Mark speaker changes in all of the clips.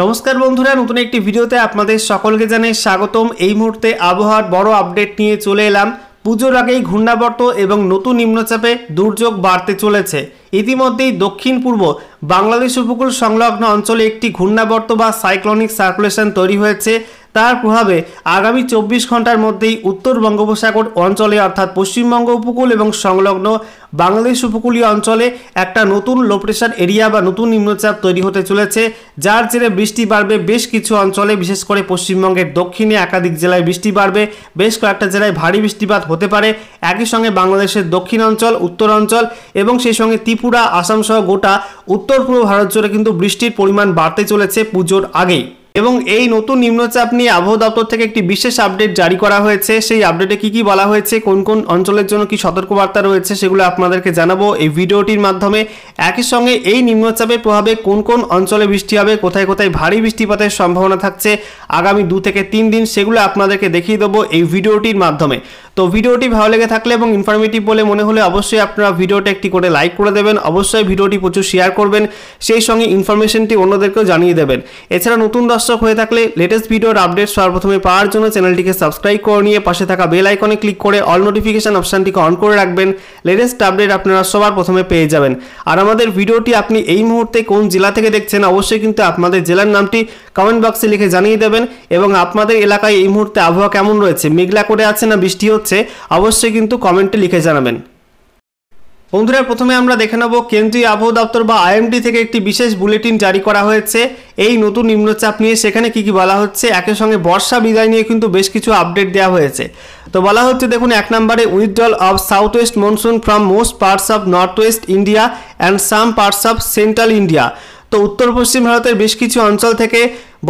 Speaker 1: নমস্কার বন্ধুরা নতুন একটি ভিডিওতে আপনাদের সকলকে জানাই স্বাগতম এই মুহূর্তে আবহাওয়ার বড় আপডেট নিয়ে চলে এলাম পুজোর আগেই ঘূর্ণাবর্ত এবং নতুন নিম্নচাপে দুর্যোগ বাড়তে চলেছে ইতিমধ্যেই দক্ষিণ পূর্ব বাংলাদেশ উপকূল সংলগ্ন অঞ্চলে একটি ঘূর্ণাবর্ত বা সাইক্লোনিক সার্কুলেশন তৈরি হয়েছে তার প্রভাবে আগামী চব্বিশ ঘন্টার মধ্যেই উত্তর বঙ্গোপসাগর অঞ্চলে অর্থাৎ পশ্চিমবঙ্গ উপকূল এবং সংলগ্ন বাংলাদেশ উপকূলীয় অঞ্চলে একটা নতুন লো প্রেশার এরিয়া বা নতুন নিম্নচাপ তৈরি হতে চলেছে যার জেরে বৃষ্টি বাড়বে বেশ কিছু অঞ্চলে বিশেষ করে পশ্চিমবঙ্গের দক্ষিণে একাধিক জেলায় বৃষ্টি বাড়বে বেশ কয়েকটা জেলায় ভারী বৃষ্টিপাত হতে পারে একই সঙ্গে বাংলাদেশের দক্ষিণ অঞ্চল উত্তরাঞ্চল এবং সেই সঙ্গে ত্রিপুরা আসামসহ গোটা উত্তর পূর্ব ভারত জুড়ে কিন্তু বৃষ্টির পরিমাণ বাড়তে চলেছে পুজোর আগেই এবং এই নতুন নিম্নচাপ নিয়ে আবহাওয়া দপ্তর থেকে একটি বিশেষ আপডেট জারি করা হয়েছে সেই আপডেটে কি কি বলা হয়েছে কোন কোন অঞ্চলের জন্য কি সতর্কবার্তা রয়েছে সেগুলো আপনাদেরকে জানাবো এই ভিডিওটির মাধ্যমে একই সঙ্গে এই নিম্নচাপের প্রভাবে কোন কোন অঞ্চলে বৃষ্টি হবে কোথায় কোথায় ভারী বৃষ্টিপাতের সম্ভাবনা থাকছে আগামী দু থেকে তিন দিন সেগুলো আপনাদেরকে দেখিয়ে দেবো এই ভিডিওটির মাধ্যমে তো ভিডিওটি ভালো লেগে থাকলে এবং ইনফরমেটিভ বলে মনে হলে অবশ্যই আপনারা ভিডিওটা একটি করে লাইক করে দেবেন অবশ্যই ভিডিওটি প্রচুর শেয়ার করবেন সেই সঙ্গে ইনফরমেশনটি অন্যদেরকেও জানিয়ে দেবেন এছাড়া নতুন দর্শক হয়ে থাকলে লেটেস্ট ভিডিওর আপডেট সর্বপ্রথমে পাওয়ার জন্য চ্যানেলটিকে সাবস্ক্রাইব করে নিয়ে পাশে থাকা বেল আইকনে ক্লিক করে অল নোটিফিকেশান অপশানটিকে অন করে রাখবেন লেটেস্ট আপডেট আপনারা সবার প্রথমে পেয়ে যাবেন আর আমাদের ভিডিওটি আপনি এই মুহূর্তে কোন জেলা থেকে দেখছেন অবশ্যই কিন্তু আপনাদের জেলার নামটি কমেন্ট বক্সে লিখে জানিয়ে দেবেন এবং আপনাদের এলাকায় এই মুহূর্তে আবহাওয়া কেমন রয়েছে মেঘলা করে আছে না বৃষ্টি হচ্ছে হচ্ছে অবশ্যই কিন্তু কমেন্টে লিখে জানাবেন বন্ধুরা প্রথমে আমরা দেখে নেব কেন্দ্রীয় আবহাওয়া দপ্তর বা আইএমডি থেকে একটি বিশেষ বুলেটিন জারি করা হয়েছে এই নতুন নিম্নচাপ নিয়ে সেখানে কি কি বলা হচ্ছে একই সঙ্গে বর্ষা বিদায় নিয়ে কিন্তু বেশ কিছু আপডেট দেওয়া হয়েছে তো বলা হচ্ছে দেখুন এক নম্বরে withdrawal of south west monsoon from most parts of north west India and some parts of central India তো উত্তর পশ্চিম ভারতের বেশ কিছু অঞ্চল থেকে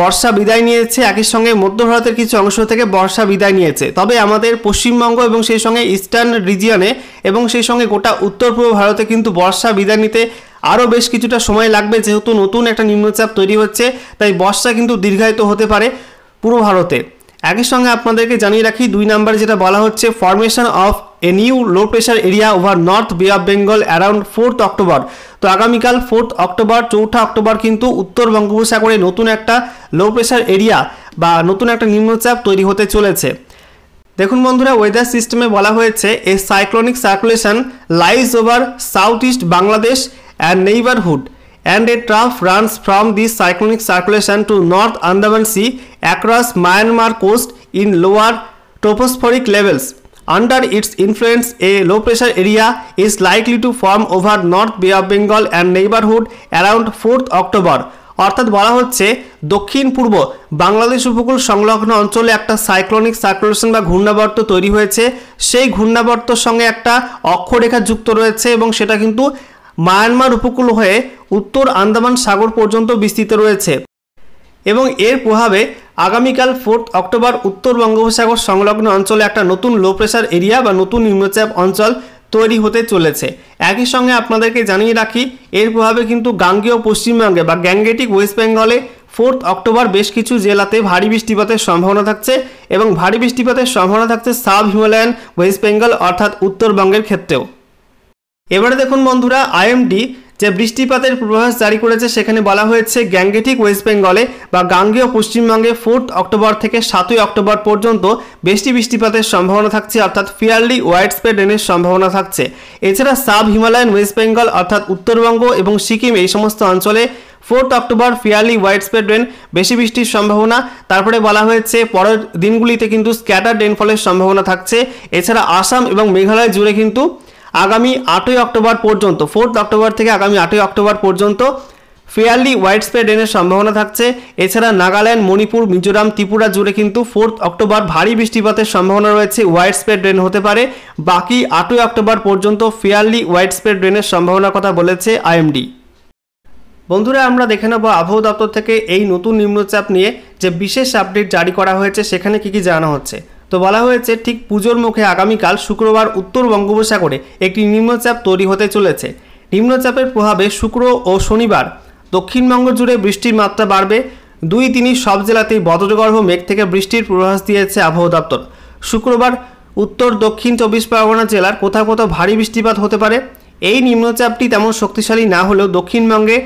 Speaker 1: বর্ষা বিদায় নিয়েছে একই সঙ্গে মধ্য ভারতের কিছু অংশ থেকে বর্ষা বিদায় নিয়েছে তবে আমাদের পশ্চিমবঙ্গ এবং সেই সঙ্গে ইস্টার্ন রিজিয়নে এবং সেই সঙ্গে গোটা উত্তর পূর্ব ভারতে কিন্তু বর্ষা বিদায় নিতে আরও বেশ কিছুটা সময় লাগবে যেহেতু নতুন একটা নিম্নচাপ তৈরি হচ্ছে তাই বর্ষা কিন্তু দীর্ঘায়িত হতে পারে পুরো ভারতে একই সঙ্গে আপনাদেরকে জানিয়ে রাখি দুই নাম্বার যেটা বলা হচ্ছে formation of a new low pressure area over north bay of Bengal around fourth October তো আগামীকাল ফোর্থ অক্টোবর চৌঠা অক্টোবর কিন্তু উত্তর বঙ্গোপসাগরে নতুন একটা লো প্রেশার এরিয়া বা নতুন একটা নিম্নচাপ তৈরি হতে চলেছে দেখুন বন্ধুরা ওয়েদার সিস্টেমে বলা হয়েছে a cyclonic circulation lies over south east Bangladesh and neighbourhood and a trough runs from this cyclonic circulation to north Andaman sea across Myanmar coast in lower tropospheric levels Under its influence, a low pressure area is likely to form over North Bay of Bengal and neighborhood around 4th October. অর্থাৎ বলা হচ্ছে দক্ষিণ পূর্ব বাংলাদেশ উপকূল সংলগ্ন অঞ্চলে একটা cyclonic circulation বা ঘূর্ণাবর্ত তৈরি হয়েছে সেই ঘূর্ণাবর্তর সঙ্গে একটা অক্ষরেখা যুক্ত রয়েছে এবং সেটা কিন্তু মায়ানমার উপকূল হয়ে উত্তর আন্দামান সাগর পর্যন্ত বিস্তৃত রয়েছে এবং এর প্রভাবে আগামীকাল ফোর্থ অক্টোবর উত্তর বঙ্গোপসাগর সংলগ্ন অঞ্চলে একটা নতুন লো প্রেশার এরিয়া বা নতুন নিম্নচাপ অঞ্চল তৈরি হতে চলেছে একই সঙ্গে আপনাদেরকে জানিয়ে রাখি এর প্রভাবে কিন্তু গাঙ্গেয় পশ্চিমবঙ্গে বা গ্যাঙ্গেটিক ওয়েস্ট বেঙ্গলে ফোর্থ অক্টোবর বেশ কিছু জেলাতে ভারী বৃষ্টিপাতের সম্ভাবনা থাকছে এবং ভারী বৃষ্টিপাতের সম্ভাবনা থাকছে সাব হিমালয়ান ওয়েস্ট বেঙ্গল অর্থাৎ উত্তরবঙ্গের ক্ষেত্রেও এবারে দেখুন বন্ধুরা আইএমডি যে বৃষ্টিপাতের পূর্বাভাস জারি করেছে সেখানে বলা হয়েছে গ্যাঙ্গেটিক ওয়েস্ট বেঙ্গলে বা গাঙ্গেয় পশ্চিমবঙ্গে ফোর্থ অক্টোবর থেকে সাতই অক্টোবর পর্যন্ত বেশি বৃষ্টিপাতের সম্ভাবনা থাকছে অর্থাৎ ফিয়ারলি ওয়াইড স্প্রেড রেনের সম্ভাবনা থাকছে এছাড়া সাব হিমালয়ান ওয়েস্ট বেঙ্গল অর্থাৎ উত্তরবঙ্গ এবং সিকিম এই সমস্ত অঞ্চলে fourth October fairly widespread rain বেশি বৃষ্টির সম্ভাবনা তারপরে বলা হয়েছে পরের দিনগুলিতে কিন্তু স্ক্যাটার রেনফলের সম্ভাবনা থাকছে এছাড়া আসাম এবং মেঘালয় জুড়ে কিন্তু আগামী আটই অক্টোবর পর্যন্ত ফোর্থ অক্টোবর থেকে আগামী আটই অক্টোবর পর্যন্ত ফেয়ারলি হোয়াইট স্প্রেড রেনের সম্ভাবনা থাকছে এছাড়া নাগাল্যান্ড মণিপুর মিজোরাম ত্রিপুরা জুড়ে কিন্তু ফোর্থ অক্টোবর ভারী বৃষ্টিপাতের সম্ভাবনা রয়েছে হোয়াইট স্প্রেড রেন হতে পারে বাকি আটই অক্টোবর পর্যন্ত ফেয়ারলি হোয়াইট স্প্রেড রেনের সম্ভাবনার কথা বলেছে আইএমডি বন্ধুরা আমরা দেখে নেব আবহাওয়া দপ্তর থেকে এই নতুন নিম্নচাপ নিয়ে যে বিশেষ আপডেট জারি করা হয়েছে সেখানে কি কি জানানো হচ্ছে তো বলা হয়েছে ঠিক পুজোর মুখে আগামীকাল শুক্রবার উত্তর বঙ্গোপসাগরে একটি নিম্নচাপ তৈরি হতে চলেছে নিম্নচাপের প্রভাবে শুক্র ও শনিবার দক্ষিণবঙ্গ জুড়ে বৃষ্টির মাত্রা বাড়বে দুই তিনি সব জেলাতেই বজ্রগর্ভ মেঘ থেকে বৃষ্টির প্রভাস দিয়েছে আবহাওয়া দপ্তর শুক্রবার উত্তর দক্ষিণ চব্বিশ পরগনা জেলার কোথাও কোথাও ভারী বৃষ্টিপাত হতে পারে এই নিম্নচাপটি তেমন শক্তিশালী না হলেও দক্ষিণবঙ্গে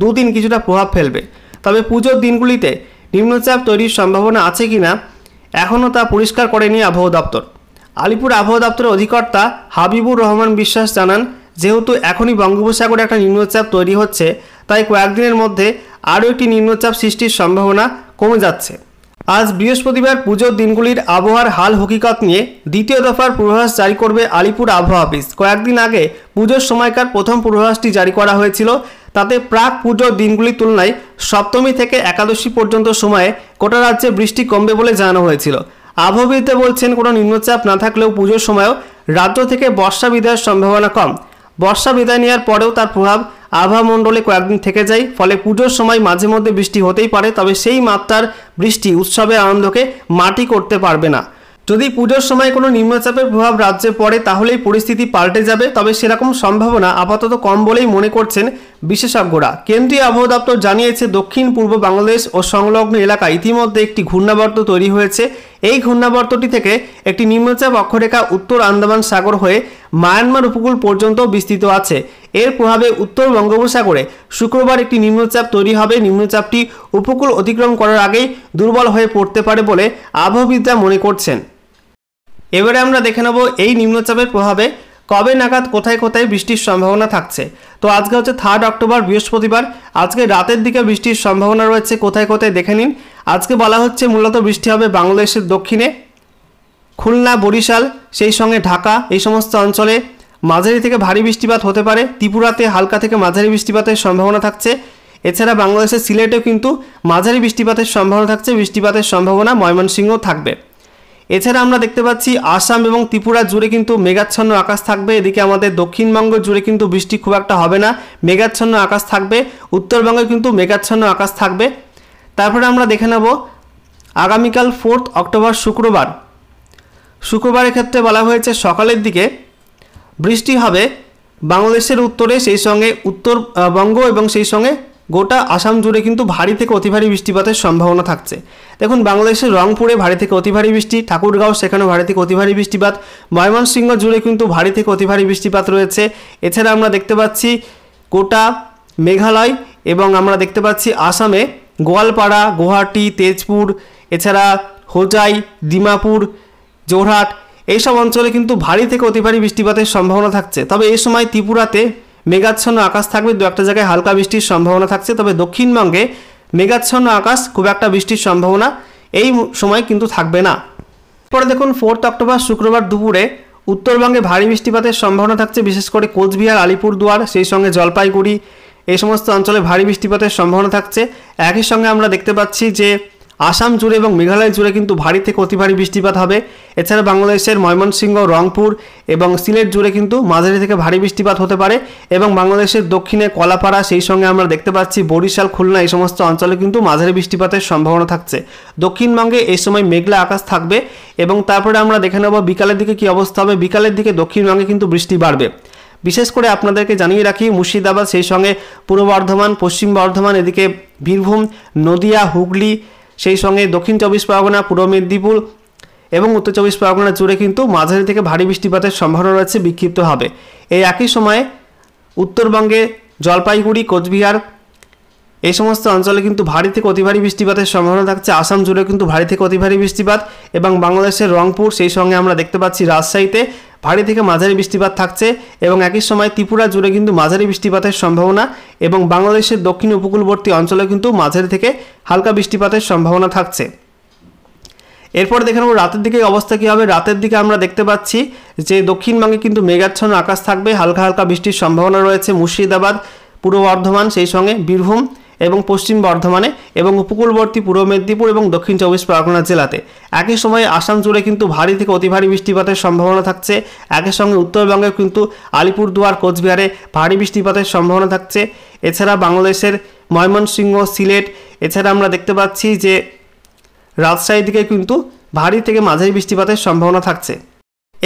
Speaker 1: দুদিন কিছুটা প্রভাব ফেলবে তবে পুজোর দিনগুলিতে নিম্নচাপ তৈরির সম্ভাবনা আছে কিনা এখনও তা পরিষ্কার করেনি আবহাওয়া দপ্তর আলিপুর আবহাওয়া দপ্তরের অধিকর্তা হাবিবুর রহমান বিশ্বাস জানান যেহেতু এখনই বঙ্গোপসাগরে একটা নিম্নচাপ তৈরি হচ্ছে তাই কয়েকদিনের মধ্যে আরও একটি নিম্নচাপ সৃষ্টির সম্ভাবনা কমে যাচ্ছে আজ বৃহস্পতিবার পুজোর দিনগুলির আবহাওয়ার হাল হকিকত নিয়ে দ্বিতীয় দফার পূর্বাভাস জারি করবে আলিপুর আবহাওয়া অফিস কয়েকদিন আগে পুজোর সময়কার প্রথম পূর্বাভাসটি জারি করা হয়েছিল তাতে প্রাক পুজোর দিনগুলির তুলনায় সপ্তমী থেকে একাদশী পর্যন্ত সময়ে গোটা রাজ্যে বৃষ্টি কমবে বলে জানানো হয়েছিল আবহবিদে বলছেন কোনো নিম্নচাপ না থাকলেও পুজোর সময়ও রাজ্য থেকে বর্ষা বিদায়ের সম্ভাবনা কম বর্ষা বিদায় নেওয়ার পরেও তার প্রভাব আবহাওয়ামণ্ডলে কয়েকদিন থেকে যায় ফলে পুজোর সময় মাঝে মধ্যে বৃষ্টি হতেই পারে তবে সেই মাত্রার বৃষ্টি উৎসবে আনন্দকে মাটি করতে পারবে না যদি পুজোর সময় কোনো নিম্নচাপের প্রভাব রাজ্যে পড়ে তাহলেই পরিস্থিতি পাল্টে যাবে তবে সেরকম সম্ভাবনা আপাতত কম বলেই মনে করছেন বিশেষজ্ঞরা কেন্দ্রীয় আবহাওয়া দপ্তর জানিয়েছে দক্ষিণ পূর্ব বাংলাদেশ ও সংলগ্ন এলাকায় ইতিমধ্যে একটি ঘূর্ণাবর্ত তৈরি হয়েছে এই ঘূর্ণাবর্তটি থেকে একটি নিম্নচাপ অক্ষরেখা উত্তর আন্দামান সাগর হয়ে মায়ানমার উপকূল পর্যন্ত বিস্তৃত আছে এর প্রভাবে উত্তর বঙ্গোপসাগরে শুক্রবার একটি নিম্নচাপ তৈরি হবে নিম্নচাপটি উপকূল অতিক্রম করার আগেই দুর্বল হয়ে পড়তে পারে বলে আবহবিদরা মনে করছেন এবারে আমরা দেখে নেব এই নিম্নচাপের প্রভাবে কবে নাগাদ কোথায় কোথায় বৃষ্টির সম্ভাবনা থাকছে তো আজকে হচ্ছে থার্ড অক্টোবর বৃহস্পতিবার আজকে রাতের দিকে বৃষ্টির সম্ভাবনা রয়েছে কোথায় কোথায় দেখে নিন আজকে বলা হচ্ছে মূলত বৃষ্টি হবে বাংলাদেশের দক্ষিণে খুলনা বরিশাল সেই সঙ্গে ঢাকা এই সমস্ত অঞ্চলে মাঝারি থেকে ভারী বৃষ্টিপাত হতে পারে ত্রিপুরাতে হালকা থেকে মাঝারি বৃষ্টিপাতের সম্ভাবনা থাকছে এছাড়া বাংলাদেশের সিলেটেও কিন্তু মাঝারি বৃষ্টিপাতের সম্ভাবনা থাকছে বৃষ্টিপাতের সম্ভাবনা ময়মনসিংহ থাকবে এছাড়া আমরা দেখতে পাচ্ছি আসাম এবং ত্রিপুরা জুড়ে কিন্তু মেঘাচ্ছন্ন আকাশ থাকবে এদিকে আমাদের দক্ষিণবঙ্গ জুড়ে কিন্তু বৃষ্টি খুব একটা হবে না মেঘাচ্ছন্ন আকাশ থাকবে উত্তরবঙ্গে কিন্তু মেঘাচ্ছন্ন আকাশ থাকবে তারপরে আমরা দেখে নেব আগামীকাল ফোর্থ অক্টোবর শুক্রবার শুক্রবারের ক্ষেত্রে বলা হয়েছে সকালের দিকে বৃষ্টি হবে বাংলাদেশের উত্তরে সেই সঙ্গে উত্তরবঙ্গ এবং সেই সঙ্গে গোটা আসাম জুড়ে কিন্তু ভারী থেকে অতি ভারী বৃষ্টিপাতের সম্ভাবনা থাকছে দেখুন বাংলাদেশের রংপুরে ভারী থেকে অতি ভারী বৃষ্টি ঠাকুরগাঁও সেখানেও ভারী থেকে অতি ভারী বৃষ্টিপাত ময়মনসিংহ জুড়ে কিন্তু ভারী থেকে অতি ভারী বৃষ্টিপাত রয়েছে এছাড়া আমরা দেখতে পাচ্ছি গোটা মেঘালয় এবং আমরা দেখতে পাচ্ছি আসামে গোয়ালপাড়া গুয়াহাটি তেজপুর এছাড়া হোজাই ডিমাপুর জোরহাট এইসব অঞ্চলে কিন্তু ভারী থেকে অতি ভারী বৃষ্টিপাতের সম্ভাবনা থাকছে তবে এই সময় ত্রিপুরাতে মেঘাচ্ছন্ন আকাশ থাকবে দু একটা জায়গায় হালকা বৃষ্টির সম্ভাবনা থাকছে তবে দক্ষিণবঙ্গে মেঘাচ্ছন্ন আকাশ খুব একটা বৃষ্টির সম্ভাবনা এই সময় কিন্তু থাকবে না পরে দেখুন ফোর্থ অক্টোবর শুক্রবার দুপুরে উত্তরবঙ্গে ভারী বৃষ্টিপাতের সম্ভাবনা থাকছে বিশেষ করে কোচবিহার আলিপুরদুয়ার সেই সঙ্গে জলপাইগুড়ি এই সমস্ত অঞ্চলে ভারী বৃষ্টিপাতের সম্ভাবনা থাকছে একই সঙ্গে আমরা দেখতে পাচ্ছি যে আসাম জুড়ে এবং মেঘালয় জুড়ে কিন্তু ভারী থেকে অতি ভারী বৃষ্টিপাত হবে এছাড়া বাংলাদেশের ময়মনসিংহ রংপুর এবং সিলেট জুড়ে কিন্তু মাঝারি থেকে ভারী বৃষ্টিপাত হতে পারে এবং বাংলাদেশের দক্ষিণে কলাপাড়া সেই সঙ্গে আমরা দেখতে পাচ্ছি বরিশাল খুলনা এই সমস্ত অঞ্চলে কিন্তু মাঝারি বৃষ্টিপাতের সম্ভাবনা থাকছে দক্ষিণবঙ্গে এই সময় মেঘলা আকাশ থাকবে এবং তারপরে আমরা দেখে নেব বিকালের দিকে কি অবস্থা হবে বিকালের দিকে দক্ষিণবঙ্গে কিন্তু বৃষ্টি বাড়বে বিশেষ করে আপনাদেরকে জানিয়ে রাখি মুর্শিদাবাদ সেই সঙ্গে পূর্ব বর্ধমান পশ্চিম বর্ধমান এদিকে বীরভূম নদিয়া হুগলি সেই সঙ্গে দক্ষিণ চব্বিশ পরগনা পূর্ব মেদিনীপুর এবং উত্তর চব্বিশ পরগনা জুড়ে কিন্তু মাঝারি থেকে ভারী বৃষ্টিপাতের সম্ভাবনা রয়েছে বিক্ষিপ্ত হবে এই একই সময়ে উত্তরবঙ্গে জলপাইগুড়ি কোচবিহার এই সমস্ত অঞ্চলে কিন্তু ভারী থেকে অতি ভারী বৃষ্টিপাতের সম্ভাবনা থাকছে আসাম জুড়ে কিন্তু ভারী থেকে অতি ভারী বৃষ্টিপাত এবং বাংলাদেশের রংপুর সেই সঙ্গে আমরা দেখতে পাচ্ছি রাজশাহীতে ভারী থেকে মাঝারি বৃষ্টিপাত থাকছে এবং একই সময় ত্রিপুরা জুড়ে কিন্তু মাঝারি বৃষ্টিপাতের সম্ভাবনা এবং বাংলাদেশের দক্ষিণ উপকূলবর্তী অঞ্চলে কিন্তু মাঝারি থেকে হালকা বৃষ্টিপাতের সম্ভাবনা থাকছে এরপর দেখে নেব রাতের দিকে অবস্থা কী হবে রাতের দিকে আমরা দেখতে পাচ্ছি যে দক্ষিণবঙ্গে কিন্তু মেঘাচ্ছন্ন আকাশ থাকবে হালকা হালকা বৃষ্টির সম্ভাবনা রয়েছে মুর্শিদাবাদ পূর্ব বর্ধমান সেই সঙ্গে বীরভূম এবং পশ্চিম বর্ধমানে এবং উপকূলবর্তী পূর্ব মেদিনীপুর এবং দক্ষিণ চব্বিশ পরগনা জেলাতে একই সময়ে আসাম জুড়ে কিন্তু ভারী থেকে অতি ভারী বৃষ্টিপাতের সম্ভাবনা থাকছে একই সঙ্গে উত্তরবঙ্গে কিন্তু আলিপুরদুয়ার কোচবিহারে ভারী বৃষ্টিপাতের সম্ভাবনা থাকছে এছাড়া বাংলাদেশের ময়মনসিংহ সিলেট এছাড়া আমরা দেখতে পাচ্ছি যে রাজশাহীর দিকে কিন্তু ভারী থেকে মাঝারি বৃষ্টিপাতের সম্ভাবনা থাকছে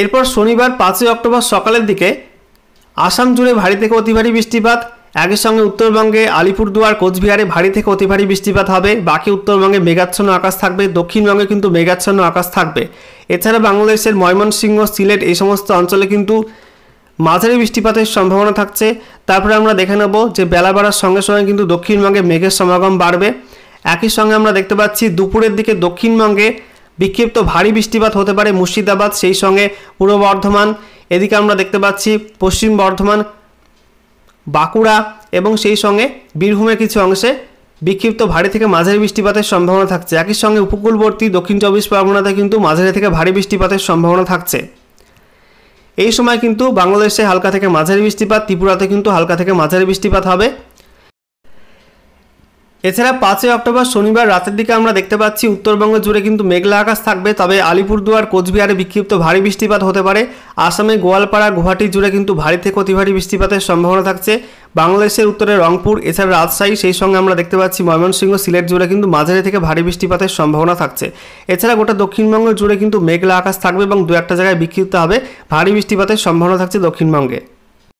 Speaker 1: এরপর শনিবার পাঁচই অক্টোবর সকালের দিকে আসাম জুড়ে ভারী থেকে অতি ভারী বৃষ্টিপাত একই সঙ্গে উত্তরবঙ্গে আলিপুরদুয়ার কোচবিহারে ভারী থেকে অতি ভারী বৃষ্টিপাত হবে বাকি উত্তরবঙ্গে মেঘাচ্ছন্ন আকাশ থাকবে দক্ষিণবঙ্গে কিন্তু মেঘাচ্ছন্ন আকাশ থাকবে এছাড়া বাংলাদেশের ময়মনসিংহ সিলেট এই সমস্ত অঞ্চলে কিন্তু মাঝারি বৃষ্টিপাতের সম্ভাবনা থাকছে তারপরে আমরা দেখে নেব যে বেলা বাড়ার সঙ্গে সঙ্গে কিন্তু দক্ষিণবঙ্গে মেঘের সমাগম বাড়বে একই সঙ্গে আমরা দেখতে পাচ্ছি দুপুরের দিকে দক্ষিণবঙ্গে বিক্ষিপ্ত ভারী বৃষ্টিপাত হতে পারে মুর্শিদাবাদ সেই সঙ্গে পূর্ব বর্ধমান এদিকে আমরা দেখতে পাচ্ছি পশ্চিম বর্ধমান বাঁকুড়া এবং সেই সঙ্গে বীরভূমের কিছু অংশে বিক্ষিপ্ত ভারী থেকে মাঝারি বৃষ্টিপাতের সম্ভাবনা থাকছে একই সঙ্গে উপকূলবর্তী দক্ষিণ চব্বিশ পরগনাতে কিন্তু মাঝারি থেকে ভারী বৃষ্টিপাতের সম্ভাবনা থাকছে এই সময় কিন্তু বাংলাদেশে হালকা থেকে মাঝারি বৃষ্টিপাত ত্রিপুরাতে কিন্তু হালকা থেকে মাঝারি বৃষ্টিপাত হবে এছাড়া পাঁচই অক্টোবর শনিবার রাতের দিকে আমরা দেখতে পাচ্ছি উত্তরবঙ্গ জুড়ে কিন্তু মেঘলা আকাশ থাকবে তবে আলিপুরদুয়ার কোচবিহারে বিক্ষিপ্ত ভারী বৃষ্টিপাত হতে পারে আসামে গোয়ালপাড়া গুয়াহাটি জুড়ে কিন্তু ভারী থেকে অতি ভারী বৃষ্টিপাতের সম্ভাবনা থাকছে বাংলাদেশের উত্তরে রংপুর এছাড়া রাজশাহী সেই সঙ্গে আমরা দেখতে পাচ্ছি ময়মনসিংহ সিলেট জুড়ে কিন্তু মাঝারি থেকে ভারী বৃষ্টিপাতের সম্ভাবনা থাকছে এছাড়া গোটা দক্ষিণবঙ্গ জুড়ে কিন্তু মেঘলা আকাশ থাকবে এবং দু একটা জায়গায় বিক্ষিপ্ত হবে ভারী বৃষ্টিপাতের সম্ভাবনা থাকছে দক্ষিণবঙ্গে